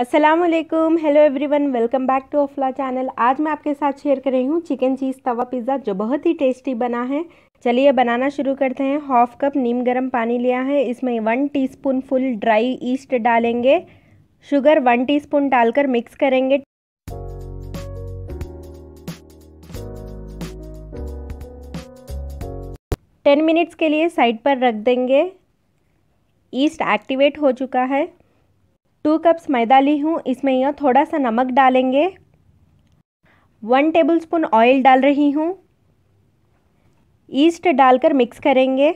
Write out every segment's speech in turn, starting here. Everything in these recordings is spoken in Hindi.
Aslam hello every one welcome back to अफला चैनल आज मैं आपके साथ शेयर कर रही हूँ चिकन चीज़ तवा पिज़्ज़ा जो बहुत ही टेस्टी बना है चलिए बनाना शुरू करते हैं हाफ कप नीम गर्म पानी लिया है इसमें one teaspoon full dry yeast डालेंगे शुगर वन टीस्पून डालकर मिक्स करेंगे टेन मिनट्स के लिए साइड पर रख देंगे ईस्ट एक्टिवेट हो चुका है टू कप्स मैदा ली हूँ इसमें यह थोड़ा सा नमक डालेंगे वन टेबलस्पून ऑयल डाल रही हूँ ईस्ट डालकर मिक्स करेंगे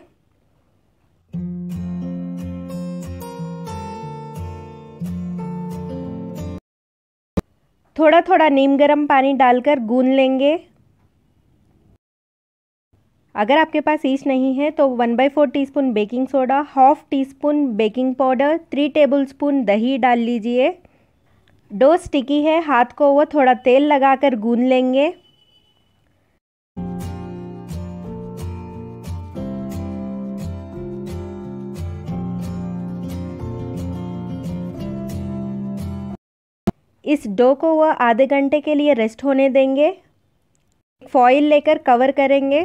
थोड़ा थोड़ा नीम गरम पानी डालकर गून लेंगे अगर आपके पास ईच नहीं है तो one by four tea baking soda half tea spoon baking powder three spoon दही डाल लीजिए डो स्टिकी है हाथ को वो थोड़ा तेल लगाकर गून लेंगे इस डो को वह आधे घंटे के लिए रेस्ट होने देंगे फॉइल लेकर कवर करेंगे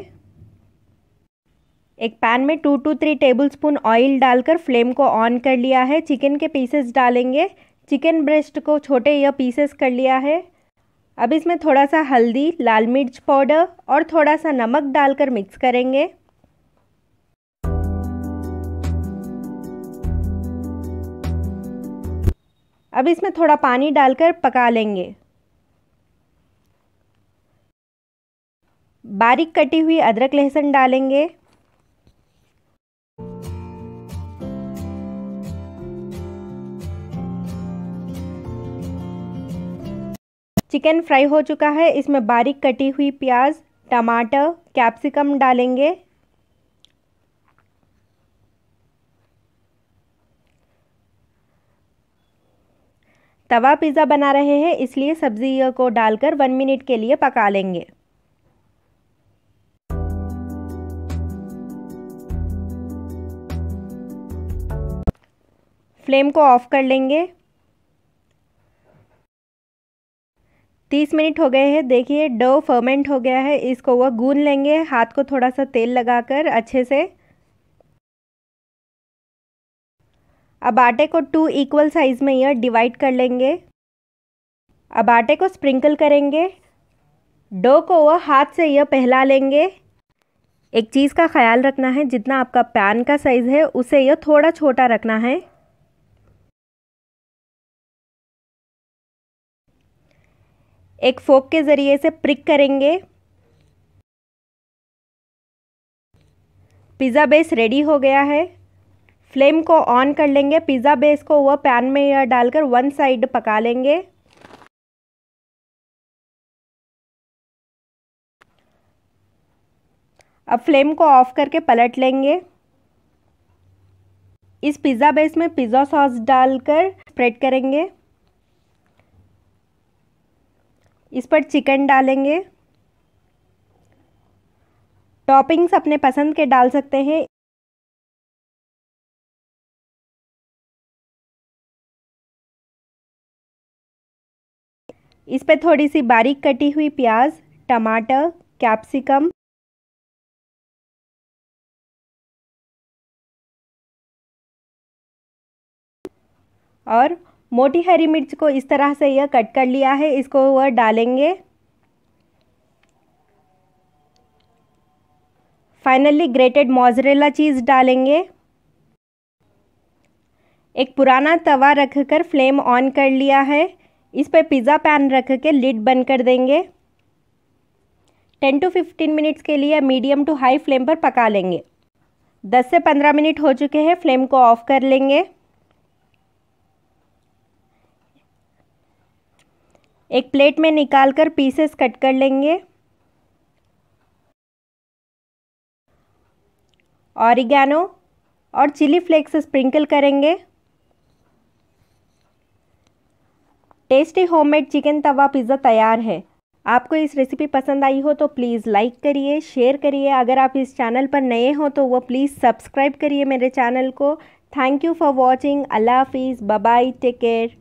एक पैन में two two three tablespoon oil डालकर फ्लेम को ऑन कर लिया है चिकन के पीसेस डालेंगे चिकन ब्रेस्ट को छोटे या पीसेस कर लिया है अब इसमें थोड़ा सा हल्दी लाल मिर्च पाउडर और थोड़ा सा नमक डालकर मिक्स करेंगे अब इसमें थोड़ा पानी डालकर पका लेंगे बारीक कटी हुई अदरक लहसुन डालेंगे चिकन फ्राई हो चुका है इसमें बारीक कटी हुई प्याज टमाटर कैप्सिकम डालेंगे तवा पिज़्ज़ा बना रहे हैं इसलिए सब्ज़ी को डालकर वन मिनट के लिए पका लेंगे फ्लेम को ऑफ़ कर लेंगे तीस मिनट हो गए हैं देखिए डो फर्मेंट हो गया है इसको वह गून लेंगे हाथ को थोड़ा सा तेल लगाकर अच्छे से अब आटे को टू इक्वल साइज़ में यह डिवाइड कर लेंगे अब आटे को स्प्रिंकल करेंगे डो को वह हाथ से यह पहला लेंगे एक चीज़ का ख्याल रखना है जितना आपका पैन का साइज़ है उसे यह थोड़ा छोटा रखना है एक फोक के ज़रिए से प्रिक करेंगे पिज़्ज़ा बेस रेडी हो गया है फ्लेम को ऑन कर लेंगे पिज़्ज़ा बेस को वह पैन में डालकर वन साइड पका लेंगे अब फ्लेम को ऑफ करके पलट लेंगे इस पिज़्ज़ा बेस में पिज़्ज़ा सॉस डालकर स्प्रेड करेंगे इस पर चिकन डालेंगे टॉपिंग्स अपने पसंद के डाल सकते हैं इस पर थोड़ी सी बारीक कटी हुई प्याज टमाटर कैप्सिकम और मोटी हरी मिर्च को इस तरह से यह कट कर लिया है इसको वह डालेंगे फाइनली ग्रेटेड मोजरेला चीज़ डालेंगे एक पुराना तवा रख कर फ्लेम ऑन कर लिया है इस पर पिज़्ज़ा पैन रख के लिड बंद कर देंगे टेन टू फिफ्टीन मिनट्स के लिए मीडियम टू हाई फ्लेम पर पका लेंगे दस से पंद्रह मिनट हो चुके हैं फ्लेम को ऑफ कर लेंगे एक प्लेट में निकाल कर पीसेस कट कर लेंगे ऑरिगेनो और चिली फ्लेक्स स्प्रिंकल करेंगे tasty homemade chicken tawa pizza तैयार है आपको इस रेसिपी पसंद आई हो तो प्लीज़ लाइक करिए शेयर करिए अगर आप इस चैनल पर नए हो तो वो प्लीज़ सब्सक्राइब करिए मेरे चैनल को थैंक यू फॉर वॉचिंग अल्लाह हाफिज़ बाय टेक केयर